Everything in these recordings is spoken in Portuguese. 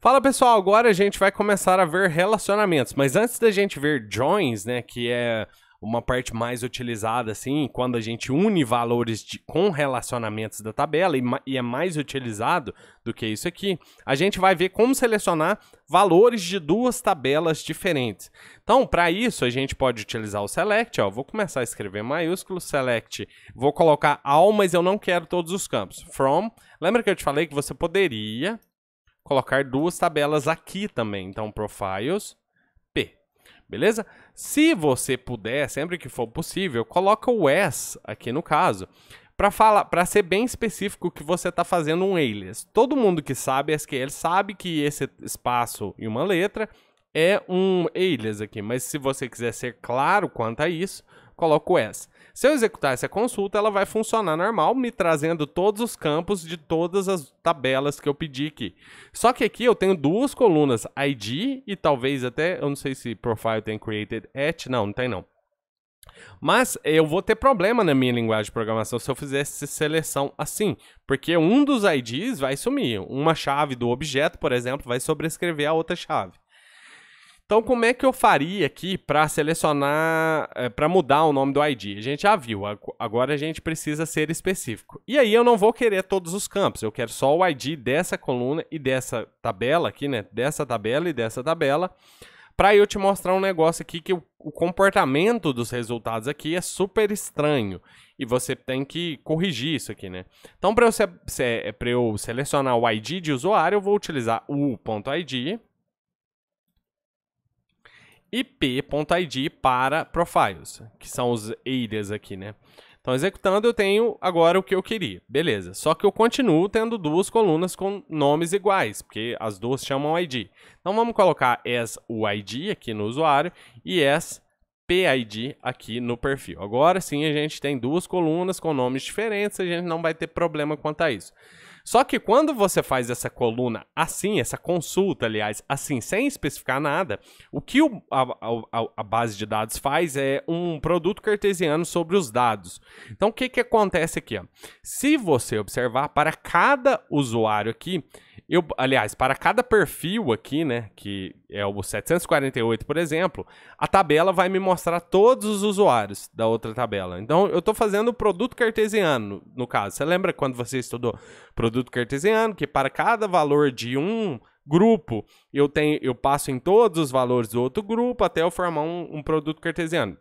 Fala pessoal, agora a gente vai começar a ver relacionamentos, mas antes da gente ver joins, né, que é uma parte mais utilizada assim, quando a gente une valores de, com relacionamentos da tabela e, e, é mais utilizado do que isso aqui, a gente vai ver como selecionar valores de duas tabelas diferentes. Então, para isso, a gente pode utilizar o select, ó, vou começar a escrever maiúsculo, select, vou colocar all, mas eu não quero todos os campos, from, lembra que eu te falei que você poderia colocar duas tabelas aqui também. Então, profiles, P. Beleza? Se você puder, sempre que for possível, coloca o S aqui no caso. Para falar, para ser bem específico que você está fazendo um alias. Todo mundo que sabe SQL sabe que esse espaço e uma letra é um alias aqui, mas se você quiser ser claro quanto a isso, coloco essa. Se eu executar essa consulta, ela vai funcionar normal, me trazendo todos os campos de todas as tabelas que eu pedi aqui. Só que aqui eu tenho duas colunas, ID e talvez até, eu não sei se profile tem created at, não, não tem não. Mas eu vou ter problema na minha linguagem de programação se eu fizesse seleção assim, porque um dos IDs vai sumir. Uma chave do objeto, por exemplo, vai sobrescrever a outra chave. Então, como é que eu faria aqui para selecionar, eh, para mudar o nome do ID? A gente já viu, agora a gente precisa ser específico. E aí eu não vou querer todos os campos, eu quero só o ID dessa coluna e dessa tabela aqui, né? Dessa tabela e dessa tabela, para eu te mostrar um negócio aqui que o, comportamento dos resultados aqui é super estranho e você tem que corrigir isso aqui, né? Então, para eu, se, eh, eu selecionar o ID de usuário, eu vou utilizar o .id ip.id para profiles, que são os IDs aqui, né? Então, executando, eu tenho agora o que eu queria. Beleza. Só que eu continuo tendo duas colunas com nomes iguais, porque as duas chamam ID. Então, vamos colocar as UID aqui no usuário e as PID aqui no perfil. Agora sim, a gente tem duas colunas com nomes diferentes, a gente não vai ter problema quanto a isso. Só que quando você faz essa coluna assim, essa consulta, aliás, assim, sem especificar nada, o que o, a, a, a, base de dados faz é um produto cartesiano sobre os dados. Então, o que, que acontece aqui? Ó? Se você observar, para cada usuário aqui, eu, aliás, para cada perfil aqui, né, que é o 748, por exemplo, a tabela vai me mostrar todos os usuários da outra tabela. Então, eu estou fazendo produto cartesiano, no caso. Você lembra quando você estudou produto cartesiano, que para cada valor de um grupo, eu tenho, eu passo em todos os valores do outro grupo até eu formar um, um produto cartesiano.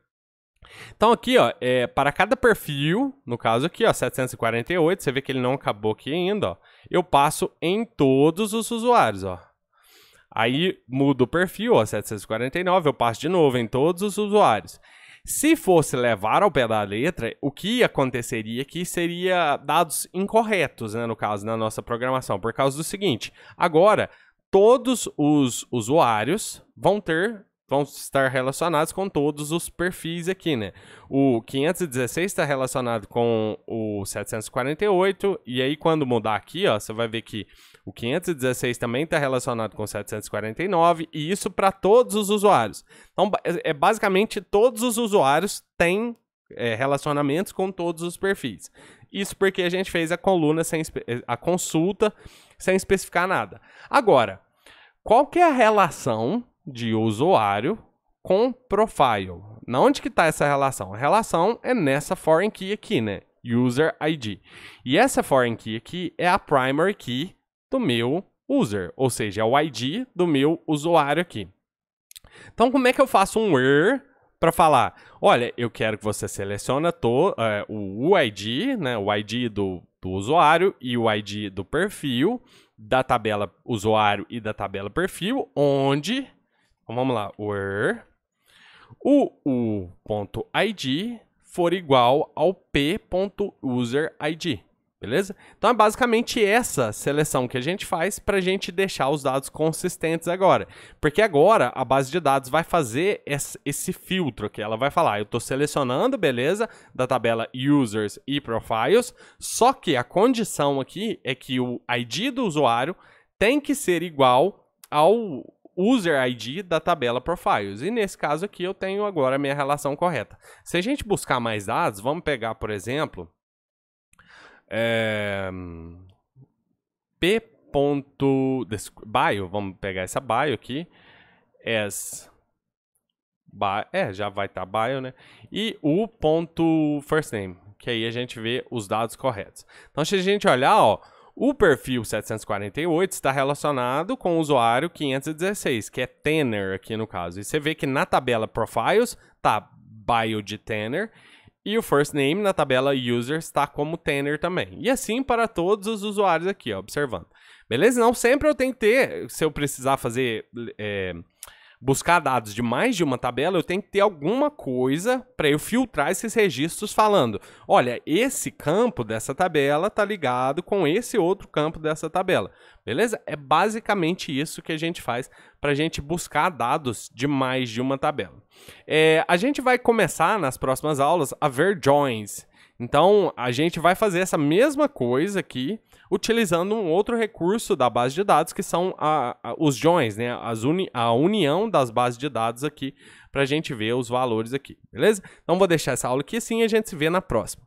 Então aqui, ó, é, para cada perfil, no caso aqui, ó, 748, você vê que ele não acabou aqui ainda, ó. Eu passo em todos os usuários, ó. Aí mudo o perfil, ó, 749, eu passo de novo em todos os usuários. Se fosse levar ao pé da letra, o que aconteceria aqui é seria dados incorretos, né, no caso, na nossa programação, por causa do seguinte. Agora, todos os usuários vão ter vão estar relacionados com todos os perfis aqui, né? O 516 está relacionado com o 748 e aí quando mudar aqui, ó, você vai ver que o 516 também está relacionado com o 749 e isso para todos os usuários. Então, é, é basicamente todos os usuários têm é, relacionamentos com todos os perfis. Isso porque a gente fez a coluna sem é, a consulta sem especificar nada. Agora, qual que é a relação de usuário com profile. Na onde que está essa relação? A relação é nessa foreign key aqui, né? User ID. E essa foreign key aqui é a primary key do meu user, ou seja, é o ID do meu usuário aqui. Então, como é que eu faço um where para falar, olha, eu quero que você selecione to, eh, o ID, né, o ID do, do usuário e o ID do perfil, da tabela usuário e da tabela perfil, onde então vamos lá. Where o u.id for igual ao p.userid. Beleza? Então é basicamente essa seleção que a gente faz para a gente deixar os dados consistentes agora. Porque agora a base de dados vai fazer esse filtro que ela vai falar. Eu estou selecionando, beleza, da tabela users e profiles, só que a condição aqui é que o ID do usuário tem que ser igual ao user ID da tabela profiles. E nesse caso aqui eu tenho agora a minha relação correta. Se a gente buscar mais dados, vamos pegar, por exemplo, é, p. bio, vamos pegar essa bio aqui, as é, já vai estar tá bio, né? E o ponto first name, que aí a gente vê os dados corretos. Então, se a gente olhar, ó, o perfil 748 está relacionado com o usuário 516, que é Tanner aqui no caso. E você vê que na tabela Profiles tá bio de Tanner e o first name na tabela User está como Tanner também. E assim para todos os usuários aqui, ó, observando. Beleza? Não sempre eu tenho que ter, se eu precisar fazer é, buscar dados de mais de uma tabela, eu tenho que ter alguma coisa para eu filtrar esses registros falando, olha, esse campo dessa tabela tá ligado com esse outro campo dessa tabela. Beleza? É basicamente isso que a gente faz para a gente buscar dados de mais de uma tabela. É, a gente vai começar nas próximas aulas a ver joins. Então, a gente vai fazer essa mesma coisa aqui, utilizando um outro recurso da base de dados, que são a, a, os joins, né? As uni, a união das bases de dados aqui, para a gente ver os valores aqui, beleza? Então, vou deixar essa aula aqui assim e a gente se vê na próxima.